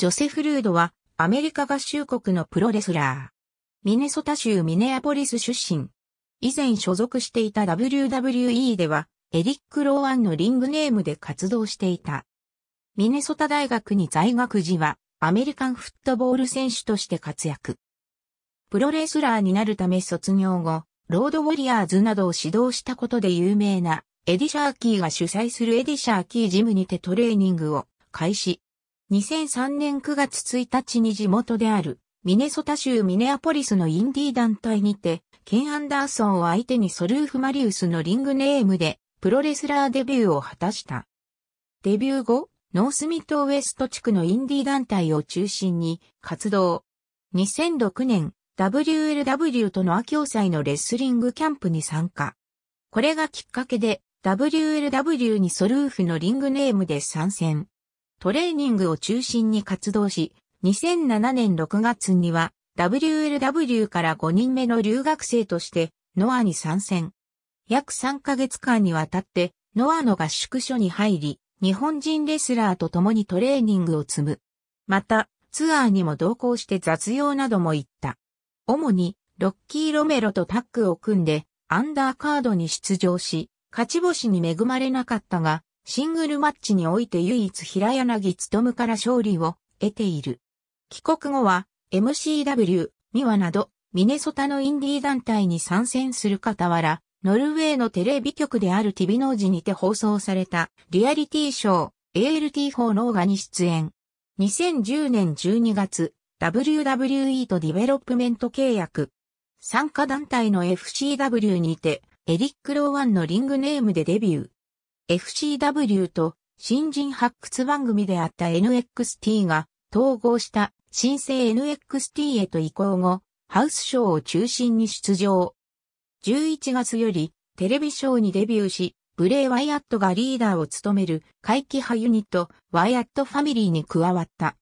ジョセフ・ルードは、アメリカ合衆国のプロレスラー。ミネソタ州ミネアポリス出身。以前所属していた WWE では、エリック・ローアンのリングネームで活動していた。ミネソタ大学に在学時は、アメリカンフットボール選手として活躍。プロレスラーになるため卒業後、ロードウォリアーズなどを指導したことで有名な、エディ・シャーキーが主催するエディ・シャーキージムにてトレーニングを開始。2003年9月1日に地元であるミネソタ州ミネアポリスのインディー団体にて、ケン・アンダーソンを相手にソルーフ・マリウスのリングネームでプロレスラーデビューを果たした。デビュー後、ノースミッドウエスト地区のインディー団体を中心に活動。2006年、WLW との秋共祭のレスリングキャンプに参加。これがきっかけで、WLW にソルーフのリングネームで参戦。トレーニングを中心に活動し、2007年6月には WLW から5人目の留学生としてノアに参戦。約3ヶ月間にわたってノアの合宿所に入り、日本人レスラーと共にトレーニングを積む。また、ツアーにも同行して雑用なども行った。主に、ロッキー・ロメロとタッグを組んで、アンダーカードに出場し、勝ち星に恵まれなかったが、シングルマッチにおいて唯一平柳努から勝利を得ている。帰国後は MCW、ミワなどミネソタのインディー団体に参戦する傍ら、ノルウェーのテレビ局であるティビノージにて放送されたリアリティショー ALT4 のオーガに出演。2010年12月、WWE とディベロップメント契約。参加団体の FCW にて、エリック・ローワンのリングネームでデビュー。FCW と新人発掘番組であった NXT が統合した新生 NXT へと移行後、ハウスショーを中心に出場。11月よりテレビショーにデビューし、ブレイ・ワイアットがリーダーを務める怪奇派ユニット、ワイアットファミリーに加わった。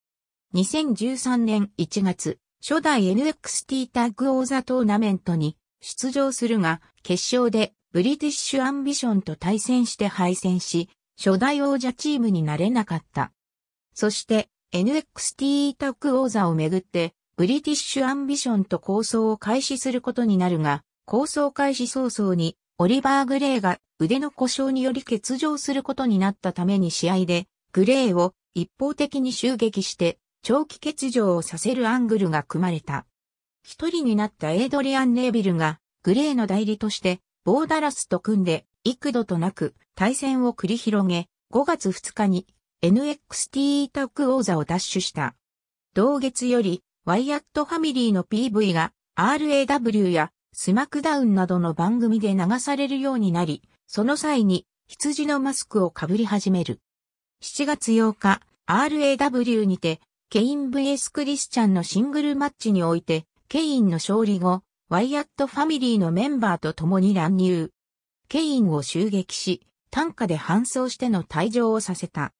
2013年1月、初代 NXT タッグ王座トーナメントに出場するが、決勝でブリティッシュアンビションと対戦して敗戦し、初代王者チームになれなかった。そして、NXT タック王座をめぐって、ブリティッシュアンビションと構想を開始することになるが、構想開始早々に、オリバー・グレイが腕の故障により欠場することになったために試合で、グレイを一方的に襲撃して、長期欠場をさせるアングルが組まれた。一人になったエイドリアン・ネービルが、グレイの代理として、ボーダラスと組んで、幾度となく対戦を繰り広げ、5月2日に NXT タッグ王座を奪取した。同月より、ワイアットファミリーの PV が RAW やスマクダウンなどの番組で流されるようになり、その際に羊のマスクをかぶり始める。7月8日、RAW にて、ケイン VS クリスチャンのシングルマッチにおいて、ケインの勝利後、ワイアットファミリーのメンバーと共に乱入。ケインを襲撃し、担架で搬送しての退場をさせた。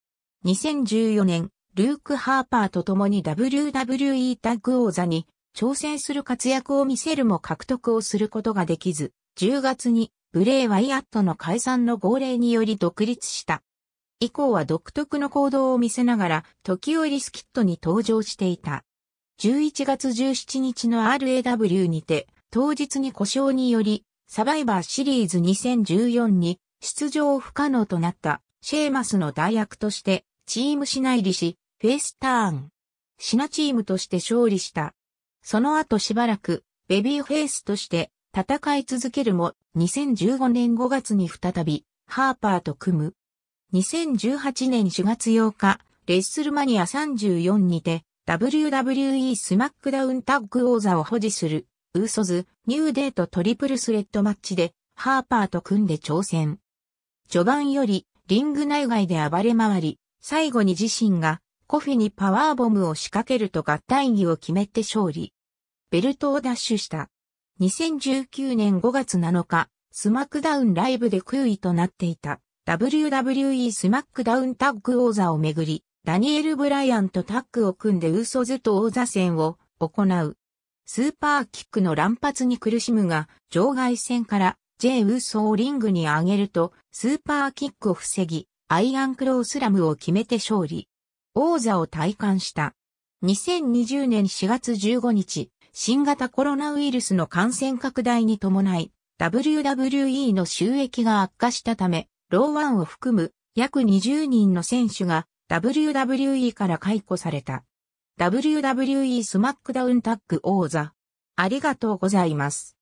2014年、ルーク・ハーパーと共に WWE タッグ王座に挑戦する活躍を見せるも獲得をすることができず、10月にブレイ・ワイアットの解散の号令により独立した。以降は独特の行動を見せながら、時折スキットに登場していた。11月17日の RAW にて、当日に故障により、サバイバーシリーズ2014に出場不可能となったシェーマスの代役としてチームシナ入りし、フェイスターン。シナチームとして勝利した。その後しばらくベビーフェイスとして戦い続けるも2015年5月に再びハーパーと組む。2018年4月8日、レッスルマニア34にて WWE スマックダウンタッグ王座を保持するウーソズ、ニューデートトリプルスレッドマッチで、ハーパーと組んで挑戦。序盤より、リング内外で暴れ回り、最後に自身が、コフィにパワーボムを仕掛けると合体技を決めて勝利。ベルトを奪取した。2019年5月7日、スマックダウンライブで9位となっていた、WWE スマックダウンタッグ王座をめぐり、ダニエル・ブライアンとタッグを組んでウーソズと王座戦を行う。スーパーキックの乱発に苦しむが、場外戦から J ウーソをリングに上げると、スーパーキックを防ぎ、アイアンクロースラムを決めて勝利。王座を退官した。2020年4月15日、新型コロナウイルスの感染拡大に伴い、WWE の収益が悪化したため、ローワンを含む約20人の選手が WWE から解雇された。WWE スマックダウンタッグ王座。ありがとうございます。